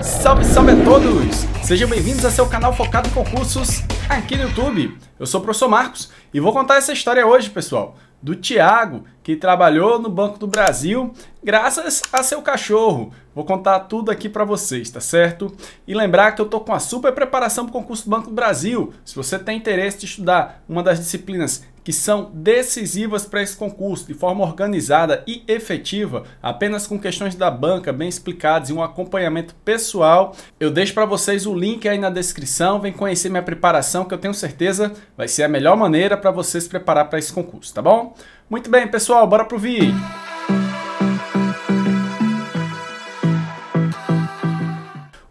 Salve, salve a todos! Sejam bem-vindos a seu canal focado em concursos aqui no YouTube. Eu sou o professor Marcos e vou contar essa história hoje, pessoal, do Tiago, que trabalhou no Banco do Brasil graças a seu cachorro. Vou contar tudo aqui para vocês, tá certo? E lembrar que eu tô com a super preparação para o concurso do Banco do Brasil. Se você tem interesse de estudar uma das disciplinas que são decisivas para esse concurso de forma organizada e efetiva, apenas com questões da banca bem explicadas e um acompanhamento pessoal. Eu deixo para vocês o link aí na descrição, vem conhecer minha preparação que eu tenho certeza vai ser a melhor maneira para você se preparar para esse concurso, tá bom? Muito bem, pessoal, bora pro vídeo.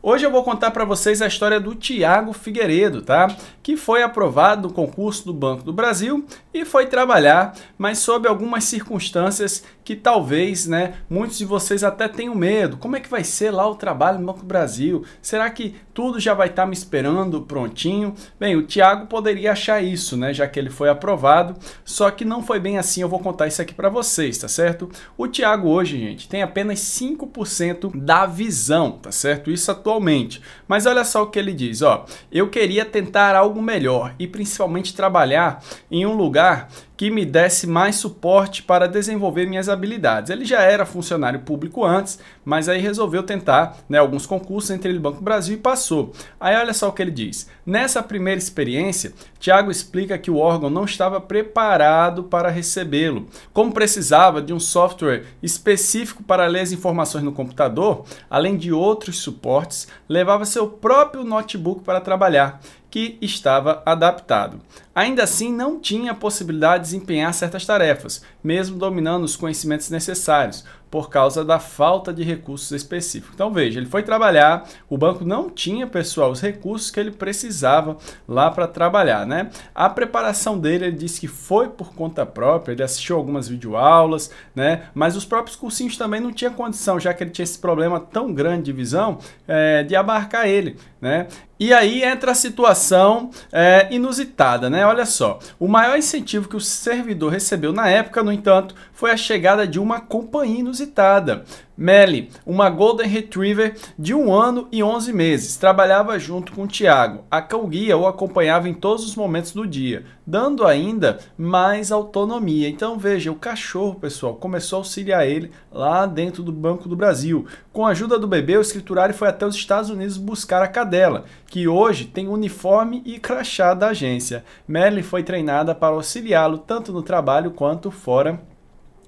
Hoje eu vou contar para vocês a história do Tiago Figueiredo, tá? Que foi aprovado no concurso do Banco do Brasil e foi trabalhar, mas sob algumas circunstâncias que talvez, né, muitos de vocês até tenham medo. Como é que vai ser lá o trabalho no Banco do Brasil? Será que tudo já vai estar tá me esperando prontinho? Bem, o Tiago poderia achar isso, né, já que ele foi aprovado, só que não foi bem assim, eu vou contar isso aqui para vocês, tá certo? O Tiago hoje, gente, tem apenas 5% da visão, tá certo? Isso atualmente atualmente. Mas olha só o que ele diz, ó. Eu queria tentar algo melhor e principalmente trabalhar em um lugar que me desse mais suporte para desenvolver minhas habilidades. Ele já era funcionário público antes, mas aí resolveu tentar né, alguns concursos, entre ele Banco Brasil, e passou. Aí olha só o que ele diz. Nessa primeira experiência, Tiago explica que o órgão não estava preparado para recebê-lo. Como precisava de um software específico para ler as informações no computador, além de outros suportes, Office, levava seu próprio notebook para trabalhar, que estava adaptado. Ainda assim, não tinha possibilidade de desempenhar certas tarefas, mesmo dominando os conhecimentos necessários, por causa da falta de recursos específicos. Então veja, ele foi trabalhar, o banco não tinha, pessoal, os recursos que ele precisava lá para trabalhar, né? A preparação dele, ele disse que foi por conta própria, ele assistiu algumas videoaulas, né? Mas os próprios cursinhos também não tinha condição, já que ele tinha esse problema tão grande de visão, é, de abarcar ele, né? E aí entra a situação é, inusitada, né? Olha só, o maior incentivo que o servidor recebeu na época, no entanto, foi a chegada de uma companhia inusitada inusitada. Melly, uma Golden Retriever de um ano e 11 meses, trabalhava junto com o Tiago. A cão-guia o acompanhava em todos os momentos do dia, dando ainda mais autonomia. Então veja, o cachorro, pessoal, começou a auxiliar ele lá dentro do Banco do Brasil. Com a ajuda do bebê, o escriturário foi até os Estados Unidos buscar a cadela, que hoje tem uniforme e crachá da agência. Melly foi treinada para auxiliá-lo tanto no trabalho quanto fora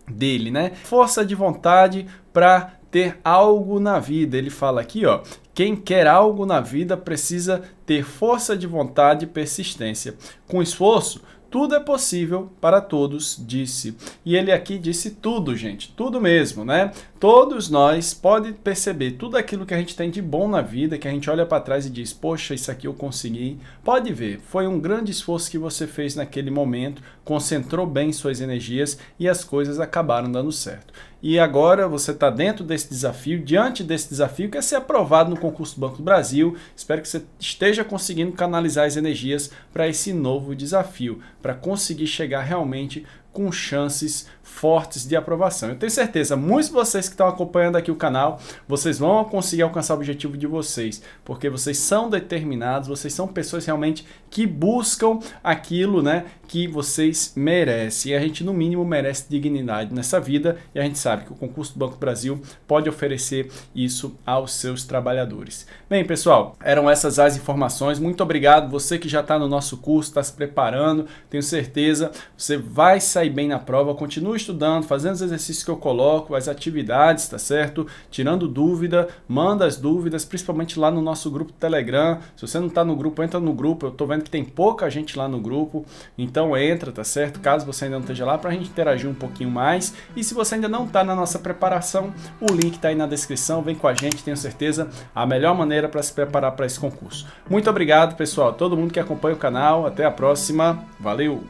dele, né? Força de vontade para ter algo na vida. Ele fala aqui, ó, quem quer algo na vida precisa ter força de vontade e persistência. Com esforço, tudo é possível para todos, disse. E ele aqui disse tudo, gente, tudo mesmo, né? Todos nós pode perceber tudo aquilo que a gente tem de bom na vida, que a gente olha para trás e diz: "Poxa, isso aqui eu consegui". Pode ver, foi um grande esforço que você fez naquele momento, concentrou bem suas energias e as coisas acabaram dando certo e agora você está dentro desse desafio, diante desse desafio, quer ser aprovado no concurso do Banco do Brasil. Espero que você esteja conseguindo canalizar as energias para esse novo desafio, para conseguir chegar realmente com chances fortes de aprovação. Eu tenho certeza, muitos de vocês que estão acompanhando aqui o canal, vocês vão conseguir alcançar o objetivo de vocês, porque vocês são determinados, vocês são pessoas realmente que buscam aquilo, né, que vocês merecem. E a gente, no mínimo, merece dignidade nessa vida e a gente sabe que o concurso do Banco do Brasil pode oferecer isso aos seus trabalhadores. Bem, pessoal, eram essas as informações. Muito obrigado. Você que já está no nosso curso, está se preparando, tenho certeza, você vai sair bem na prova. Continue estudando, fazendo os exercícios que eu coloco, as atividades, tá certo? Tirando dúvida, manda as dúvidas, principalmente lá no nosso grupo Telegram. Se você não está no grupo, entra no grupo. Eu estou vendo que tem pouca gente lá no grupo. Então, então entra, tá certo? Caso você ainda não esteja lá, para a gente interagir um pouquinho mais. E se você ainda não está na nossa preparação, o link está aí na descrição. Vem com a gente, tenho certeza, a melhor maneira para se preparar para esse concurso. Muito obrigado, pessoal, todo mundo que acompanha o canal. Até a próxima. Valeu!